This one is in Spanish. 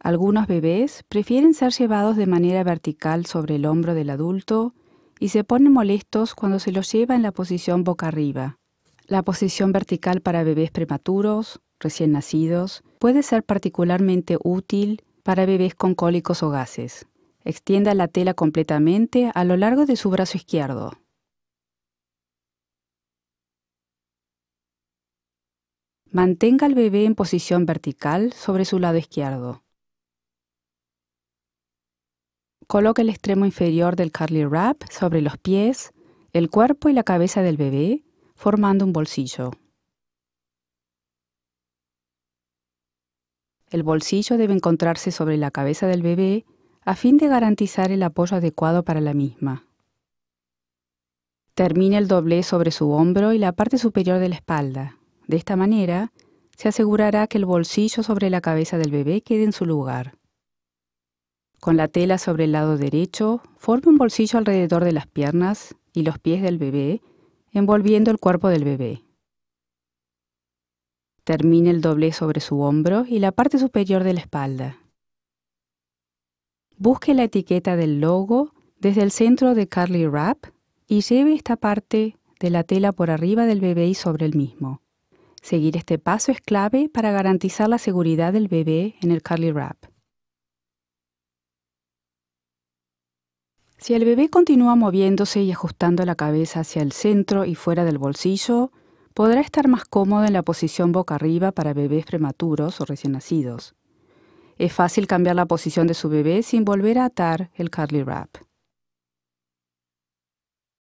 Algunos bebés prefieren ser llevados de manera vertical sobre el hombro del adulto y se ponen molestos cuando se los lleva en la posición boca arriba. La posición vertical para bebés prematuros, recién nacidos, puede ser particularmente útil para bebés con cólicos o gases. Extienda la tela completamente a lo largo de su brazo izquierdo. Mantenga al bebé en posición vertical sobre su lado izquierdo. Coloque el extremo inferior del Carly Wrap sobre los pies, el cuerpo y la cabeza del bebé, formando un bolsillo. El bolsillo debe encontrarse sobre la cabeza del bebé a fin de garantizar el apoyo adecuado para la misma. Termine el doble sobre su hombro y la parte superior de la espalda. De esta manera, se asegurará que el bolsillo sobre la cabeza del bebé quede en su lugar. Con la tela sobre el lado derecho, forme un bolsillo alrededor de las piernas y los pies del bebé, envolviendo el cuerpo del bebé. Termine el doble sobre su hombro y la parte superior de la espalda. Busque la etiqueta del logo desde el centro de Carly Wrap y lleve esta parte de la tela por arriba del bebé y sobre el mismo. Seguir este paso es clave para garantizar la seguridad del bebé en el Carly Wrap. Si el bebé continúa moviéndose y ajustando la cabeza hacia el centro y fuera del bolsillo, podrá estar más cómodo en la posición boca arriba para bebés prematuros o recién nacidos. Es fácil cambiar la posición de su bebé sin volver a atar el Carly wrap.